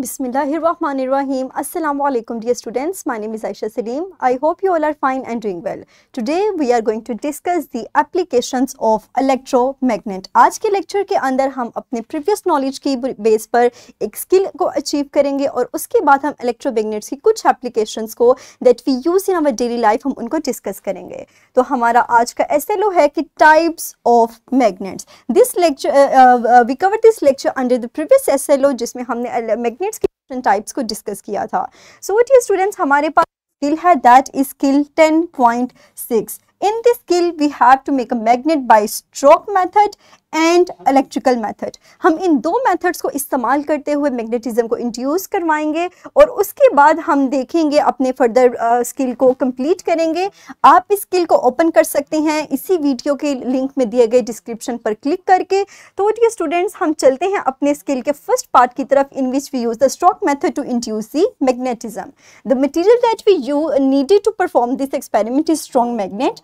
Bismillahirrahmanirrahim. Assalamu dear students students. My name is Aisha Salim. I hope you all are fine and doing well. Today we are going to discuss the applications of आज के lecture के अंदर हम अपने previous knowledge की base पर एक skill को अचीव करेंगे और उसके बाद हम इलेक्ट्रोमैग्नेट्स की कुछ एप्लीकेशन को that we use in our daily life हम उनको डिस्कस करेंगे तो हमारा आज का एस है कि types of magnets this lecture we cover this lecture under the previous S जिसमें हमने मैग्नेट टाइप्स को डिस्कस किया था सो वट स्टूडेंट्स हमारे पास स्किल है that is skill ten point six in this skill we have to make a magnet by stroke method and electrical method हम इन दो मेथड्स को इस्तेमाल करते हुए मैग्नेटिज्म को इंट्रोड्यूस करवाएंगे और उसके बाद हम देखेंगे अपने फर्दर स्किल uh, को कंप्लीट करेंगे आप इस स्किल को ओपन कर सकते हैं इसी वीडियो के लिंक में दिए गए डिस्क्रिप्शन पर क्लिक करके तो ये स्टूडेंट्स हम चलते हैं अपने स्किल के फर्स्ट पार्ट की तरफ in which we use the stroke method to introduce the magnetism the material that we you needed to perform this experiment is strong magnet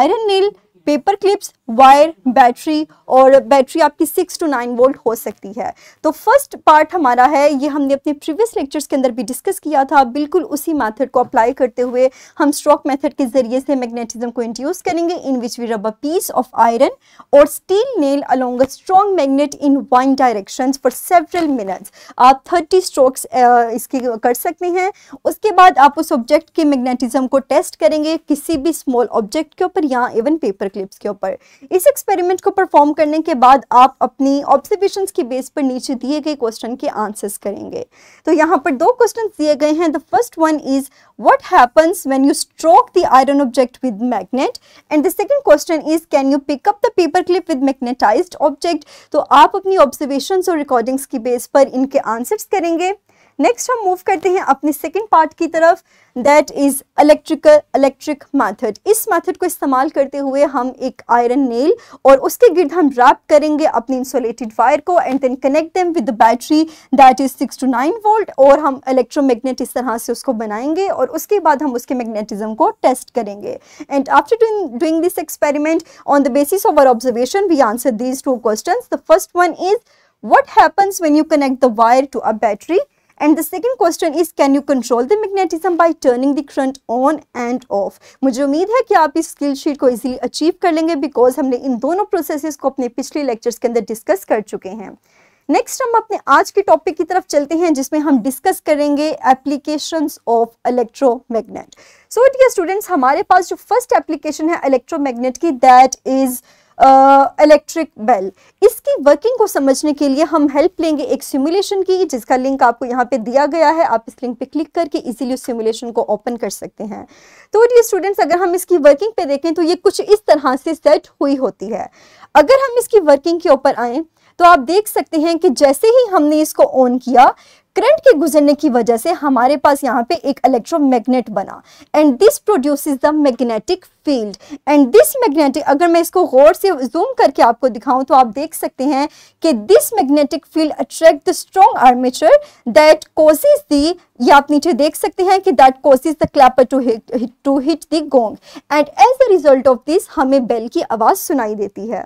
iron nail paper clips wire battery और battery आपकी six to nine volt हो सकती है तो first part हमारा है ये हमने अपने प्रीवियस लेक्चर्स के अंदर भी डिस्कस किया था बिल्कुल उसी मेथड को अप्लाई करते हुए हम स्ट्रोक मेथड के जरिए से मैग्नेटिज्म को इंट्रोड्यूस करेंगे इन which we rub a piece of iron और steel nail along a strong magnet in one direction for several minutes आप थर्टी स्ट्रोक्स इसके कर सकते हैं उसके बाद आप उस ऑब्जेक्ट के मैग्नेटिज्म को टेस्ट करेंगे किसी भी स्मॉल ऑब्जेक्ट के ऊपर या इवन पेपर क्लिप्स के ऊपर इस एक्सपेरिमेंट को परफॉर्म करने के बाद आप अपनी ऑब्जर्वेशन के बेस पर नीचे दिए गए क्वेश्चन के आंसर्स करेंगे तो यहाँ पर दो क्वेश्चन दिए गए हैं the first one is what happens when you stroke the iron object with magnet and the second question is can you pick up the paper clip with magnetise object तो आप अपनी ऑब्जर्वेशन और रिकॉर्डिंग्स की base पर इनके answers करेंगे next हम move करते हैं अपने सेकेंड पार्ट की तरफ that is electrical electric method इस मैथड को इस्तेमाल करते हुए हम एक आयरन नेल और उसके गिर्द हम रैप करेंगे अपने इंसोलेटेड वायर को and then connect them with the battery that is six to nine volt और हम इलेक्ट्रोमैग्नेट इस तरह से उसको बनाएंगे और उसके बाद हम उसके मैग्नेटिज्म को टेस्ट करेंगे and after doing this experiment on the basis of our observation we answer these two question the first one is what happens when you connect the wire to a battery and the second question is can you control the magnetism by turning the current on and off मुझे उम्मीद है कि आप इस skill sheet को easily achieve कर लेंगे because हमने इन दोनों प्रोसेसेस को अपने पिछले लेक्चर्स के अंदर डिस्कस कर चुके हैं नेक्स्ट हम अपने आज के टॉपिक की तरफ चलते हैं जिसमें हम डिस्कस करेंगे applications of electromagnet so dear students हमारे पास जो फर्स्ट एप्लीकेशन है इलेक्ट्रोमैग्नेट की दैट इज़ इलेक्ट्रिक बेल इसकी वर्किंग को समझने के लिए हम हेल्प लेंगे एक सिमुलेशन की जिसका लिंक आपको यहाँ पे दिया गया है आप इस लिंक पे क्लिक करके इजीली उस सिमुलेशन को ओपन कर सकते हैं तो ये स्टूडेंट्स अगर हम इसकी वर्किंग पे देखें तो ये कुछ इस तरह से सेट हुई होती है अगर हम इसकी वर्किंग के ऊपर आए तो आप देख सकते हैं कि जैसे ही हमने इसको ऑन किया करंट के गुजरने की वजह से हमारे पास यहाँ पे एक इलेक्ट्रोमैग्नेट बना and this produce the magnetic field and this magnetic अगर मैं इसको गौर से जूम करके आपको दिखाऊं तो आप देख सकते हैं कि this magnetic field attract the strong armature that causes the या आप नीचे देख सकते हैं कि that causes the clapper to hit to hit the gong and as a result of this हमें बेल की आवाज़ सुनाई देती है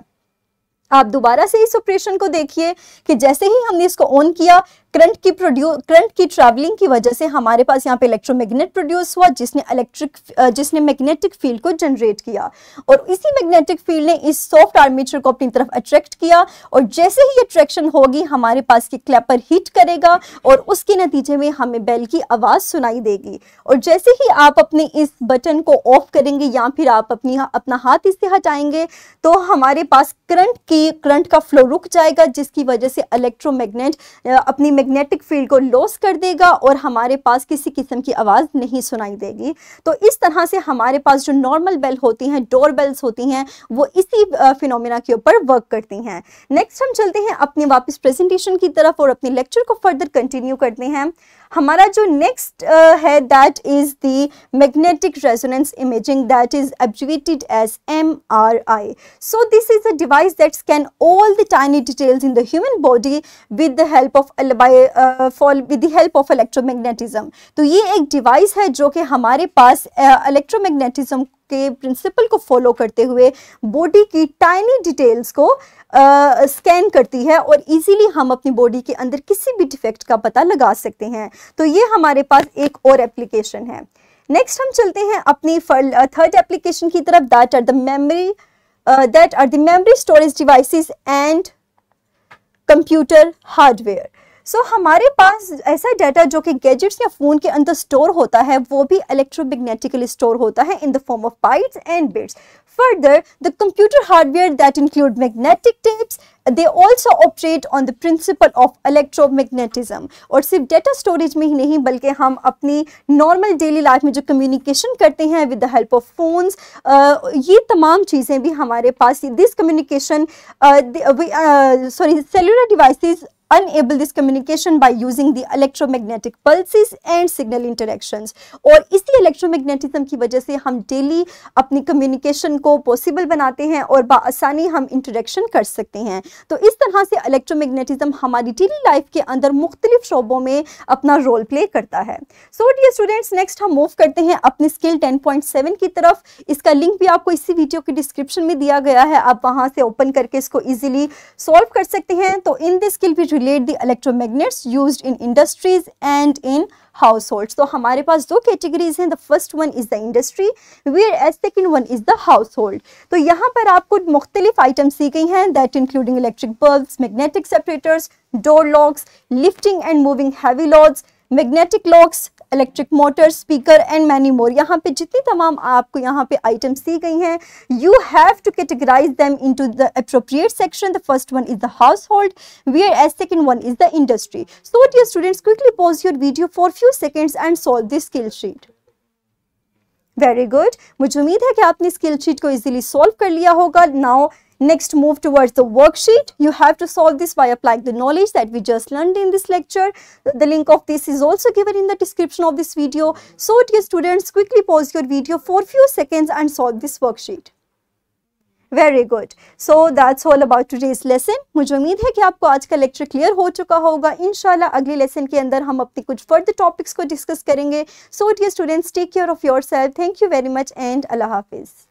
आप दोबारा से इस ऑपरेशन को देखिए कि जैसे ही हमने इसको ऑन किया करंट की प्रोड्यू करंट की ट्रैवलिंग की वजह से हमारे पास यहाँ पे इलेक्ट्रोमैग्नेट प्रोड्यूस हुआ जिसने इलेक्ट्रिक जिसने मैग्नेटिक फील्ड को जनरेट किया और इसी मैग्नेटिक फील्ड ने इस सॉफ्ट आर्मीचर को अपनी तरफ अट्रैक्ट किया और जैसे ही अट्रैक्शन होगी हमारे पास की क्लैपर हीट करेगा और उसके नतीजे में हमें बेल की आवाज़ सुनाई देगी और जैसे ही आप अपने इस बटन को ऑफ करेंगे या फिर आप अपनी अपना हाथ इससे हटाएंगे तो हमारे पास करंट की करंट का फ्लो रुक जाएगा जिसकी वजह से इलेक्ट्रोमैग्नेट अपनी मैग्नेटिक फील्ड को लॉस कर देगा और हमारे पास किसी किस्म की आवाज़ नहीं सुनाई देगी तो इस तरह से हमारे पास जो नॉर्मल बेल होती हैं डोर बेल्स होती हैं वो इसी फिनोमिना के ऊपर वर्क करती हैं नेक्स्ट हम चलते हैं अपने वापस प्रेजेंटेशन की तरफ और अपने लेक्चर को फर्दर कंटिन्यू करते हैं हमारा जो नेक्स्ट uh, है that is the magnetic resonance imaging that is abbreviated as M R I so this is a device that scan all the tiny details in the human body with the help of with the help of electromagnetism तो ये एक device है जो कि हमारे पास electromagnetism uh, के principle को फॉलो करते हुए बॉडी की टाइनी डिटेल्स को स्कैन uh, करती है और इजीली हम अपनी बॉडी के अंदर किसी भी डिफेक्ट का पता लगा सकते हैं तो ये हमारे पास एक और एप्लीकेशन है नेक्स्ट हम चलते हैं अपनी थर्ड एप्लीकेशन की तरफ that are the memory that are the memory storage devices and computer hardware so so, हमारे पास ऐसा डाटा जो कि गैजेट्स या फोन के अंदर स्टोर होता है वो भी इलेक्ट्रोमैग्नेटिकली स्टोर होता है in the form of bytes and bits further the computer hardware that include magnetic tapes they also operate on the principle of electro electromagnetism और सिर्फ डेटा स्टोरेज में ही नहीं बल्कि हम अपनी नॉर्मल डेली लाइफ में जो कम्युनिकेशन करते हैं with the help of phones ये तमाम चीज़ें भी हमारे पास this communication sorry cellular devices unable this communication by using the electromagnetic pulses and signal interactions और इसी electromagnetism की वजह से हम daily अपनी communication को possible बनाते हैं और बआसानी हम interaction कर सकते हैं तो इस तरह से electromagnetism हमारी daily life के अंदर मुख्तलिफ शोबों में अपना role play करता है So dear students next हम move करते हैं अपनी skill 10.7 की तरफ इसका link भी आपको इसी वीडियो के description में दिया गया है आप वहाँ से open करके इसको easily solve कर सकते हैं तो in this skill भी relate the electromagnets used in industries and in households. तो हमारे पास दो categories हैं the first one is the industry whereas second one is the household. तो यहाँ पर आपको मुख्तलिफ items दी गई हैं that including electric bulbs, magnetic separators, door locks, lifting and moving heavy loads, magnetic locks, electric motor speaker and many more यहाँ पे जितनी तमाम आपको यहाँ पे आइटम्स दी गई हैं you have to categorize in into the appropriate section the first one is the household whereas second one is the industry so dear students quickly pause your video for few seconds and solve this skill sheet very good मुझे उम्मीद है कि आपने skill sheet को easily solve कर लिया होगा now Next, move towards the worksheet. You have to solve this by applying the knowledge that we just learned in this lecture. The link of this is also given in the description of this video. So, dear students, quickly pause your video for few seconds and solve this worksheet. Very good. So, that's all about today's lesson. मुझे उम्मीद है कि आपको आज का lecture. Clear हो चुका होगा इंशाल्लाह अगले लेसन के अंदर हम अपने कुछ फर्दर टॉपिक्स को डिस्कस करेंगे so dear students take care of yourself thank